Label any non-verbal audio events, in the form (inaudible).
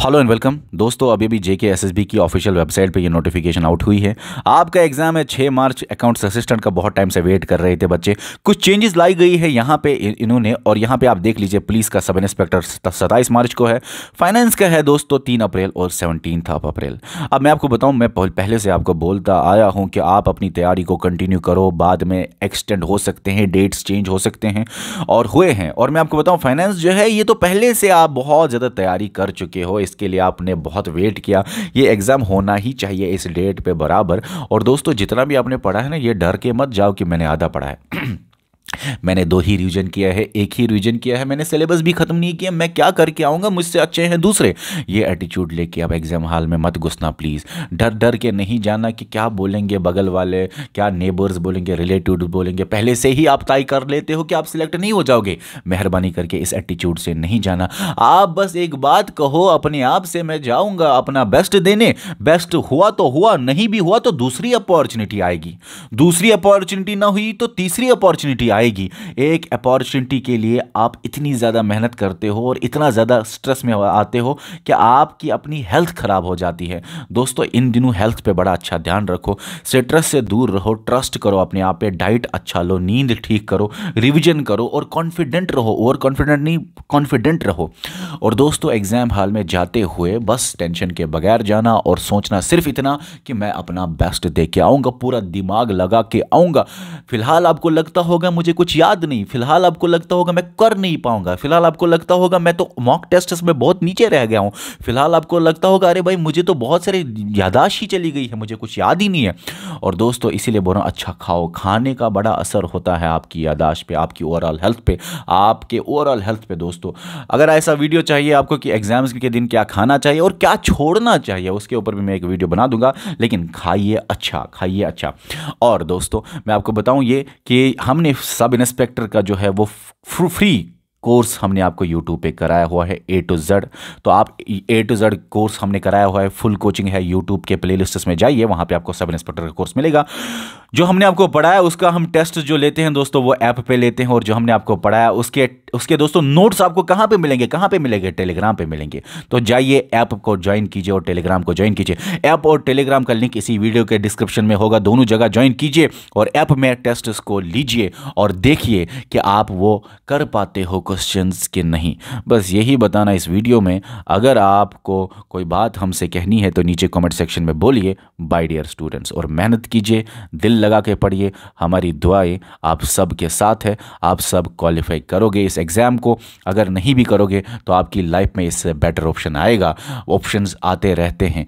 hello and welcome दोस्तों अभी भी जेके एसएसबी की ऑफिशियल वेबसाइट पे ये नोटिफिकेशन आउट हुई है आपका एग्जाम है 6 मार्च अकाउंट्स असिस्टेंट का बहुत टाइम से वेट कर रहे थे बच्चे कुछ चेंजेस लाई गई है यहाँ पे इन्होंने और यहाँ पे आप देख लीजिए पुलिस का सब इंस्पेक्टर सत्ताईस मार्च को है फाइनेंस का है दोस्तों तीन अप्रैल और सेवनटीन ऑफ अप्रैल अब मैं आपको बताऊँ मैं पहले से आपको बोलता आया हूँ कि आप अपनी तैयारी को कंटिन्यू करो बाद में एक्सटेंड हो सकते हैं डेट्स चेंज हो सकते हैं और हुए हैं और मैं आपको बताऊँ फाइनेंस जो है ये तो पहले से आप बहुत ज़्यादा तैयारी कर चुके हो इसके लिए आपने बहुत वेट किया ये एग्ज़ाम होना ही चाहिए इस डेट पर बराबर और दोस्तों जितना भी आपने पढ़ा है ना ये डर के मत जाओ कि मैंने आधा पढ़ा है (clears throat) मैंने दो ही रिविजन किया है एक ही रिविजन किया है मैंने सिलेबस भी ख़त्म नहीं किया मैं क्या करके आऊँगा मुझसे अच्छे हैं दूसरे ये एटीट्यूड लेके आप एग्ज़ाम हॉल में मत घुसना प्लीज़ डर डर के नहीं जाना कि क्या बोलेंगे बगल वाले क्या नेबर्स बोलेंगे रिलेटिव बोलेंगे पहले से ही आप तय कर लेते हो कि आप सिलेक्ट नहीं हो जाओगे मेहरबानी करके इस एटीट्यूड से नहीं जाना आप बस एक बात कहो अपने आप से मैं जाऊँगा अपना बेस्ट देने बेस्ट हुआ तो हुआ नहीं भी हुआ तो दूसरी अपॉर्चुनिटी आएगी दूसरी अपॉर्चुनिटी ना हुई तो तीसरी अपॉर्चुनिटी आएगी मिलेगी एक अपॉर्चुनिटी के लिए आप इतनी ज़्यादा मेहनत करते हो और इतना ज़्यादा स्ट्रेस में आते हो कि आपकी अपनी हेल्थ ख़राब हो जाती है दोस्तों इन दिनों हेल्थ पे बड़ा अच्छा ध्यान रखो स्ट्रेस से दूर रहो ट्रस्ट करो अपने आप पे डाइट अच्छा लो नींद ठीक करो रिविजन करो और कॉन्फिडेंट रहो ओवर कॉन्फिडेंट नहीं कॉन्फिडेंट रहो और दोस्तों एग्ज़ाम हॉल में जाते हुए बस टेंशन के बगैर जाना और सोचना सिर्फ इतना कि मैं अपना बेस्ट दे के आऊँगा पूरा दिमाग लगा के आऊँगा फिलहाल आपको लगता होगा मुझे कुछ याद नहीं फिलहाल आपको लगता होगा मैं कर नहीं पाऊंगा फिलहाल आपको लगता होगा मैं तो मॉक टेस्ट में बहुत नीचे रह गया हूं फिलहाल आपको लगता होगा अरे भाई मुझे तो बहुत सारी यादाश ही चली गई है मुझे कुछ याद ही नहीं है और दोस्तों इसीलिए बोल रहा हूँ अच्छा खाओ खाने का बड़ा असर होता है आपकी यादाश पे आपकी ओवरऑल हेल्थ पे आपके ओवरऑल हेल्थ पे दोस्तों अगर ऐसा वीडियो चाहिए आपको कि एग्जाम्स के दिन क्या खाना चाहिए और क्या छोड़ना चाहिए उसके ऊपर भी मैं एक वीडियो बना दूंगा लेकिन खाइए अच्छा खाइए अच्छा और दोस्तों मैं आपको बताऊं ये कि हमने सब सब इंस्पेक्टर का जो है वो फ्री कोर्स हमने आपको यूट्यूब पे कराया हुआ है ए टू जेड तो आप ए टू जेड कोर्स हमने कराया हुआ है फुल कोचिंग है यूट्यूब के प्लेलिस्ट में जाइए वहाँ पे आपको सब इंस्पेक्टर का कोर्स मिलेगा जो हमने आपको पढ़ाया उसका हम टेस्ट जो लेते हैं दोस्तों वो ऐप पे लेते हैं और जो हमने आपको पढ़ाया उसके उसके दोस्तों नोट्स आपको कहाँ पे मिलेंगे कहाँ पे मिलेंगे टेलीग्राम पे मिलेंगे तो जाइए ऐप को ज्वाइन कीजिए और टेलीग्राम को ज्वाइन कीजिए ऐप और टेलीग्राम का लिंक इसी वीडियो के डिस्क्रिप्शन में होगा दोनों जगह ज्वाइन कीजिए और ऐप में टेस्ट को लीजिए और देखिए कि आप वो कर पाते हो क्वेश्चन के नहीं बस यही बताना इस वीडियो में अगर आपको कोई बात हमसे कहनी है तो नीचे कॉमेंट सेक्शन में बोलिए बाई डियर स्टूडेंट्स और मेहनत कीजिए दिल दिल लगा के पढ़िए हमारी दुआएं आप सब के साथ है आप सब क्वालिफाई करोगे इस एग्ज़ाम को अगर नहीं भी करोगे तो आपकी लाइफ में इससे बेटर ऑप्शन आएगा ऑप्शंस आते रहते हैं